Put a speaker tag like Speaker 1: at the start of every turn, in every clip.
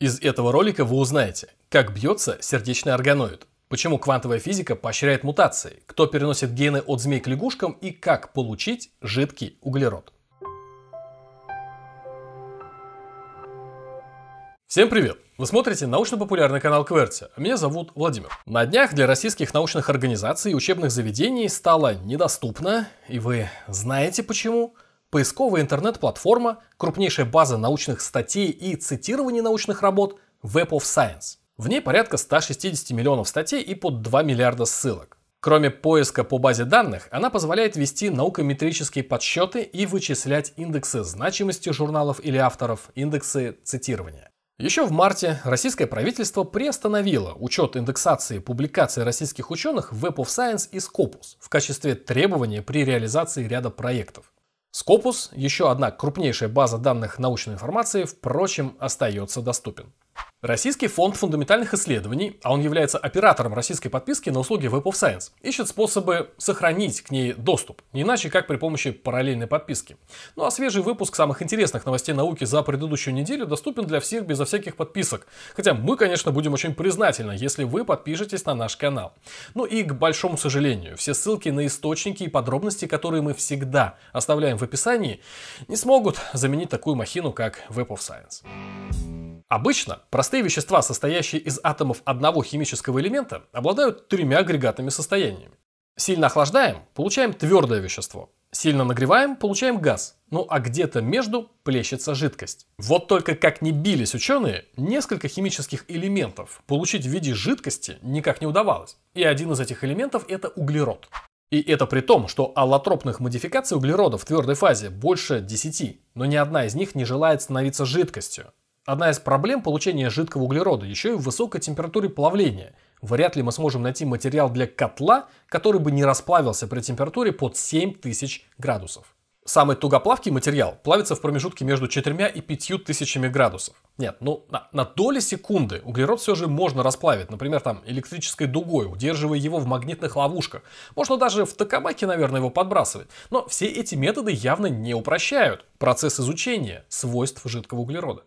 Speaker 1: Из этого ролика вы узнаете, как бьется сердечный органоид, почему квантовая физика поощряет мутации, кто переносит гены от змей к лягушкам и как получить жидкий углерод. Всем привет! Вы смотрите научно-популярный канал Кверти, а меня зовут Владимир. На днях для российских научных организаций и учебных заведений стало недоступно, и вы знаете почему – Поисковая интернет-платформа, крупнейшая база научных статей и цитирований научных работ Web of Science. В ней порядка 160 миллионов статей и под 2 миллиарда ссылок. Кроме поиска по базе данных, она позволяет вести наукометрические подсчеты и вычислять индексы значимости журналов или авторов, индексы цитирования. Еще в марте российское правительство приостановило учет индексации публикаций российских ученых в Web of Science и Scopus в качестве требования при реализации ряда проектов. Scopus, еще одна крупнейшая база данных научной информации, впрочем, остается доступен. Российский фонд фундаментальных исследований, а он является оператором российской подписки на услуги Web of Science, ищет способы сохранить к ней доступ, не иначе как при помощи параллельной подписки. Ну а свежий выпуск самых интересных новостей науки за предыдущую неделю доступен для всех безо всяких подписок. Хотя мы, конечно, будем очень признательны, если вы подпишетесь на наш канал. Ну и, к большому сожалению, все ссылки на источники и подробности, которые мы всегда оставляем в описании, не смогут заменить такую махину, как Web of Science. Обычно простые вещества, состоящие из атомов одного химического элемента, обладают тремя агрегатными состояниями. Сильно охлаждаем – получаем твердое вещество. Сильно нагреваем – получаем газ. Ну а где-то между плещется жидкость. Вот только как не бились ученые, несколько химических элементов получить в виде жидкости никак не удавалось. И один из этих элементов – это углерод. И это при том, что аллотропных модификаций углерода в твердой фазе больше 10, но ни одна из них не желает становиться жидкостью. Одна из проблем получения жидкого углерода еще и в высокой температуре плавления. Вряд ли мы сможем найти материал для котла, который бы не расплавился при температуре под 7000 градусов. Самый тугоплавкий материал плавится в промежутке между 4 и 5 тысячами градусов. Нет, ну на, на доли секунды углерод все же можно расплавить, например, там электрической дугой, удерживая его в магнитных ловушках. Можно даже в токамаке, наверное, его подбрасывать. Но все эти методы явно не упрощают процесс изучения свойств жидкого углерода.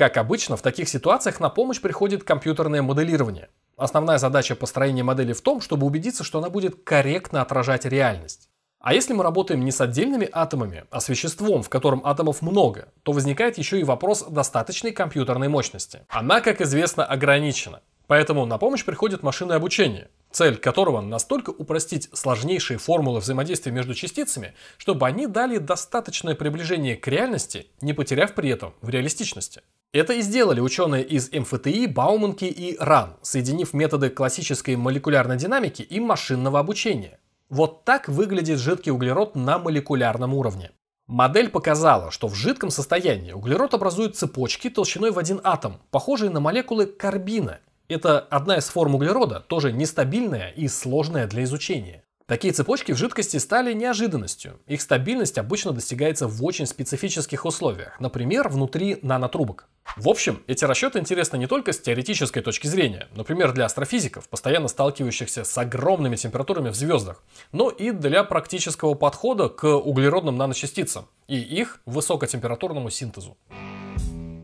Speaker 1: Как обычно, в таких ситуациях на помощь приходит компьютерное моделирование. Основная задача построения модели в том, чтобы убедиться, что она будет корректно отражать реальность. А если мы работаем не с отдельными атомами, а с веществом, в котором атомов много, то возникает еще и вопрос достаточной компьютерной мощности. Она, как известно, ограничена. Поэтому на помощь приходит машинное обучение, цель которого настолько упростить сложнейшие формулы взаимодействия между частицами, чтобы они дали достаточное приближение к реальности, не потеряв при этом в реалистичности. Это и сделали ученые из МФТИ, Бауманки и РАН, соединив методы классической молекулярной динамики и машинного обучения. Вот так выглядит жидкий углерод на молекулярном уровне. Модель показала, что в жидком состоянии углерод образует цепочки толщиной в один атом, похожие на молекулы карбина. Это одна из форм углерода, тоже нестабильная и сложная для изучения. Такие цепочки в жидкости стали неожиданностью. Их стабильность обычно достигается в очень специфических условиях, например, внутри нанотрубок. В общем, эти расчеты интересны не только с теоретической точки зрения, например, для астрофизиков, постоянно сталкивающихся с огромными температурами в звездах, но и для практического подхода к углеродным наночастицам и их высокотемпературному синтезу.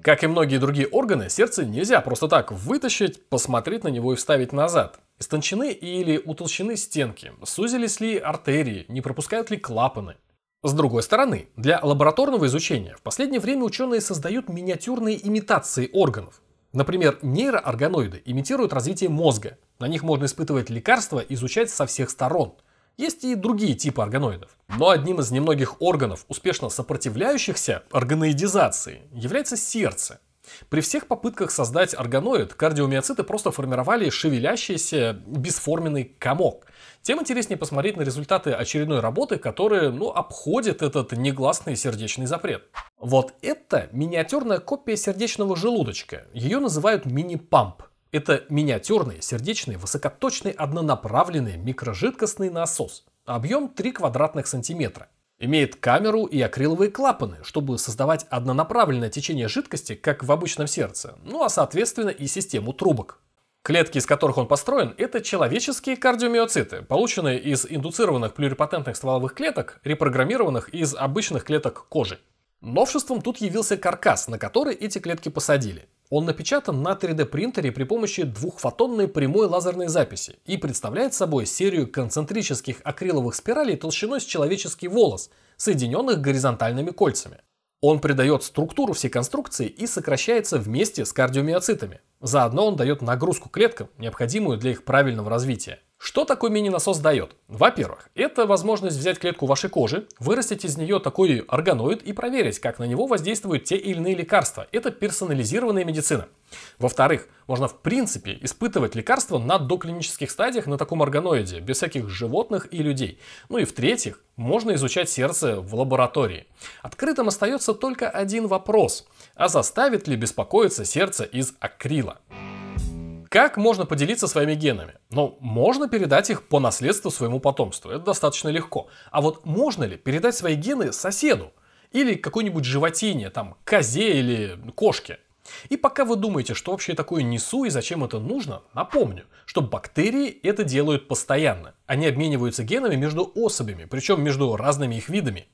Speaker 1: Как и многие другие органы, сердце нельзя просто так вытащить, посмотреть на него и вставить назад. Из или утолщены стенки? Сузились ли артерии? Не пропускают ли клапаны? С другой стороны, для лабораторного изучения в последнее время ученые создают миниатюрные имитации органов. Например, нейроорганоиды имитируют развитие мозга. На них можно испытывать лекарства и изучать со всех сторон. Есть и другие типы органоидов. Но одним из немногих органов, успешно сопротивляющихся органоидизации, является сердце. При всех попытках создать органоид, кардиомиоциты просто формировали шевелящийся бесформенный комок. Тем интереснее посмотреть на результаты очередной работы, которая, ну, обходит этот негласный сердечный запрет. Вот это миниатюрная копия сердечного желудочка. Ее называют мини-памп. Это миниатюрный, сердечный, высокоточный, однонаправленный микрожидкостный насос. Объем 3 квадратных сантиметра. Имеет камеру и акриловые клапаны, чтобы создавать однонаправленное течение жидкости, как в обычном сердце, ну а соответственно и систему трубок. Клетки, из которых он построен, это человеческие кардиомиоциты, полученные из индуцированных плюрипатентных стволовых клеток, репрограммированных из обычных клеток кожи. Новшеством тут явился каркас, на который эти клетки посадили. Он напечатан на 3D принтере при помощи двухфотонной прямой лазерной записи и представляет собой серию концентрических акриловых спиралей толщиной с человеческий волос, соединенных горизонтальными кольцами. Он придает структуру всей конструкции и сокращается вместе с кардиомиоцитами. Заодно он дает нагрузку клеткам, необходимую для их правильного развития. Что такой мини-насос дает? Во-первых, это возможность взять клетку вашей кожи, вырастить из нее такой органоид и проверить, как на него воздействуют те или иные лекарства. Это персонализированная медицина. Во-вторых, можно в принципе испытывать лекарства на доклинических стадиях на таком органоиде, без всяких животных и людей. Ну и в-третьих, можно изучать сердце в лаборатории. Открытым остается только один вопрос. А заставит ли беспокоиться сердце из акрила? Как можно поделиться своими генами? Ну, можно передать их по наследству своему потомству, это достаточно легко. А вот можно ли передать свои гены соседу? Или какой-нибудь животине, там, козе или кошке? И пока вы думаете, что вообще такое несу и зачем это нужно, напомню, что бактерии это делают постоянно. Они обмениваются генами между особями, причем между разными их видами.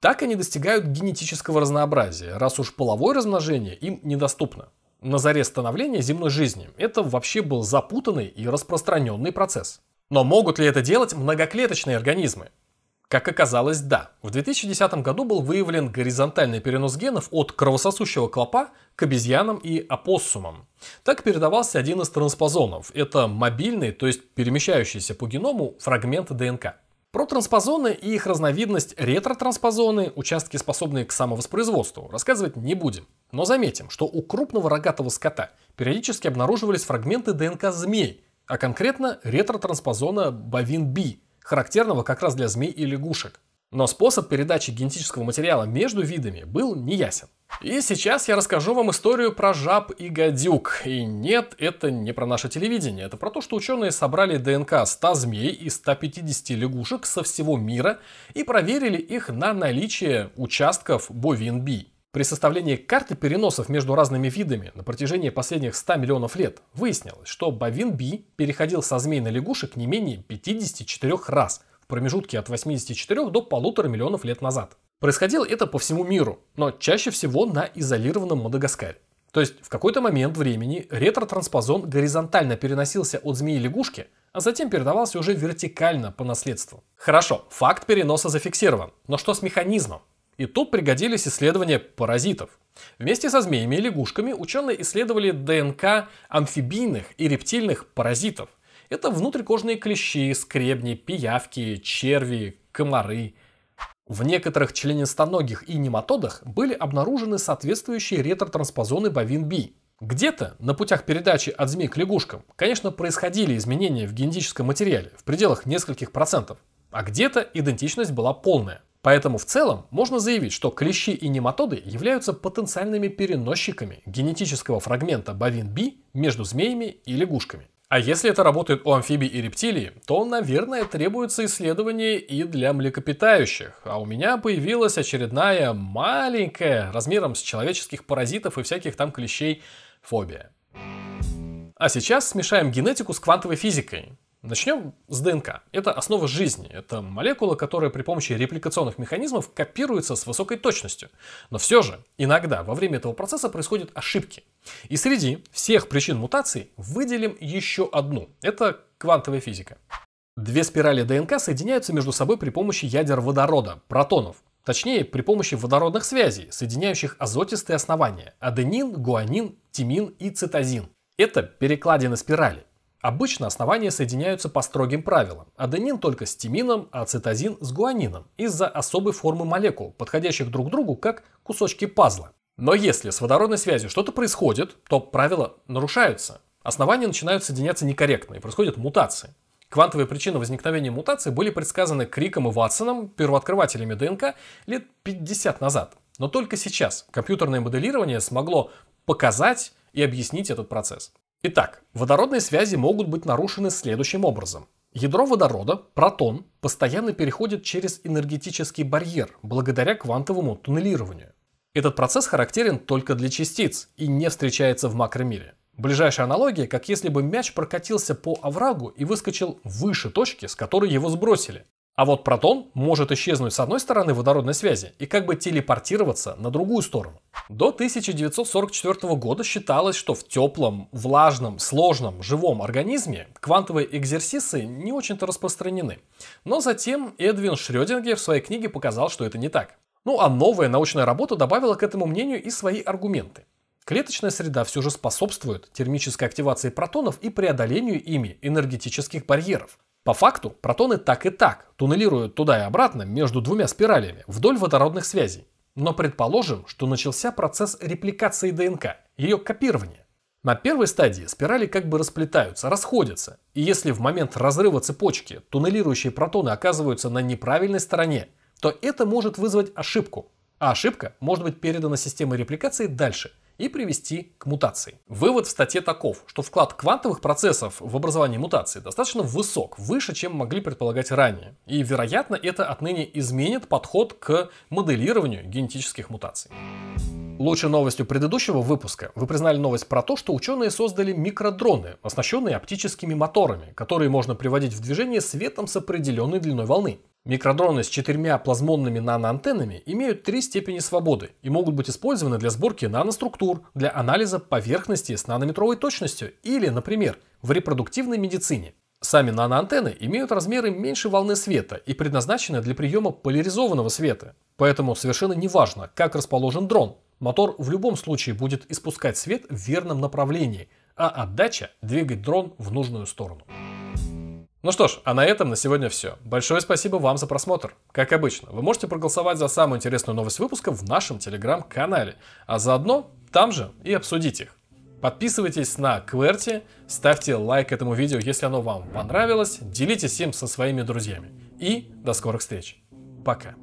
Speaker 1: Так они достигают генетического разнообразия, раз уж половое размножение им недоступно на заре становления земной жизни это вообще был запутанный и распространенный процесс. Но могут ли это делать многоклеточные организмы? Как оказалось, да. В 2010 году был выявлен горизонтальный перенос генов от кровососущего клопа к обезьянам и опоссумам. Так передавался один из транспозонов. Это мобильный, то есть перемещающийся по геному фрагмент ДНК. Протранспозоны и их разновидность ретротранспозоны, участки, способные к самовоспроизводству, рассказывать не будем. Но заметим, что у крупного рогатого скота периодически обнаруживались фрагменты ДНК змей, а конкретно ретротранспозона бовин-би, характерного как раз для змей и лягушек. Но способ передачи генетического материала между видами был неясен. И сейчас я расскажу вам историю про жаб и гадюк. И нет, это не про наше телевидение. Это про то, что ученые собрали ДНК 100 змей и 150 лягушек со всего мира и проверили их на наличие участков бовин-би. При составлении карты переносов между разными видами на протяжении последних 100 миллионов лет выяснилось, что бовин-би переходил со змей на лягушек не менее 54 раз – в промежутке от 84 до полутора миллионов лет назад. Происходило это по всему миру, но чаще всего на изолированном Мадагаскаре. То есть в какой-то момент времени ретротранспозон горизонтально переносился от змеи-лягушки, а затем передавался уже вертикально по наследству. Хорошо, факт переноса зафиксирован, но что с механизмом? И тут пригодились исследования паразитов. Вместе со змеями и лягушками ученые исследовали ДНК амфибийных и рептильных паразитов. Это внутрикожные клещи, скребни, пиявки, черви, комары. В некоторых членистоногих и нематодах были обнаружены соответствующие ретротранспозоны бовин-би. Где-то на путях передачи от змей к лягушкам, конечно, происходили изменения в генетическом материале в пределах нескольких процентов, а где-то идентичность была полная. Поэтому в целом можно заявить, что клещи и нематоды являются потенциальными переносчиками генетического фрагмента бовин-би между змеями и лягушками. А если это работает у амфибий и рептилий, то, наверное, требуется исследование и для млекопитающих. А у меня появилась очередная маленькая, размером с человеческих паразитов и всяких там клещей, фобия. А сейчас смешаем генетику с квантовой физикой. Начнем с ДНК. Это основа жизни. Это молекула, которая при помощи репликационных механизмов копируется с высокой точностью. Но все же, иногда во время этого процесса происходят ошибки. И среди всех причин мутаций выделим еще одну. Это квантовая физика. Две спирали ДНК соединяются между собой при помощи ядер водорода, протонов. Точнее, при помощи водородных связей, соединяющих азотистые основания – аденин, гуанин, тимин и цитозин. Это перекладины спирали. Обычно основания соединяются по строгим правилам. Аденин только с тимином, а цитозин с гуанином из-за особой формы молекул, подходящих друг к другу как кусочки пазла. Но если с водородной связью что-то происходит, то правила нарушаются. Основания начинают соединяться некорректно и происходят мутации. Квантовые причины возникновения мутаций были предсказаны Криком и Ватсоном, первооткрывателями ДНК, лет 50 назад. Но только сейчас компьютерное моделирование смогло показать и объяснить этот процесс. Итак, водородные связи могут быть нарушены следующим образом. Ядро водорода, протон, постоянно переходит через энергетический барьер благодаря квантовому туннелированию. Этот процесс характерен только для частиц и не встречается в макромире. Ближайшая аналогия, как если бы мяч прокатился по оврагу и выскочил выше точки, с которой его сбросили. А вот протон может исчезнуть с одной стороны водородной связи и как бы телепортироваться на другую сторону. До 1944 года считалось, что в теплом, влажном, сложном, живом организме квантовые экзерсисы не очень-то распространены. Но затем Эдвин Шрёдингер в своей книге показал, что это не так. Ну а новая научная работа добавила к этому мнению и свои аргументы. Клеточная среда все же способствует термической активации протонов и преодолению ими энергетических барьеров. По факту протоны так и так туннелируют туда и обратно между двумя спиралями вдоль водородных связей. Но предположим, что начался процесс репликации ДНК, ее копирования. На первой стадии спирали как бы расплетаются, расходятся, и если в момент разрыва цепочки туннелирующие протоны оказываются на неправильной стороне, то это может вызвать ошибку. А ошибка может быть передана системой репликации дальше и привести к мутации. Вывод в статье таков, что вклад квантовых процессов в образование мутации достаточно высок, выше, чем могли предполагать ранее. И, вероятно, это отныне изменит подход к моделированию генетических мутаций. Лучшей новостью предыдущего выпуска вы признали новость про то, что ученые создали микродроны, оснащенные оптическими моторами, которые можно приводить в движение светом с определенной длиной волны. Микродроны с четырьмя плазмонными наноантеннами имеют три степени свободы и могут быть использованы для сборки наноструктур, для анализа поверхности с нанометровой точностью или, например, в репродуктивной медицине. Сами наноантенны имеют размеры меньше волны света и предназначены для приема поляризованного света. Поэтому совершенно не важно, как расположен дрон, Мотор в любом случае будет испускать свет в верном направлении, а отдача двигать дрон в нужную сторону. Ну что ж, а на этом на сегодня все. Большое спасибо вам за просмотр. Как обычно, вы можете проголосовать за самую интересную новость выпуска в нашем телеграм-канале, а заодно там же и обсудить их. Подписывайтесь на Кверти, ставьте лайк этому видео, если оно вам понравилось, делитесь им со своими друзьями. И до скорых встреч. Пока.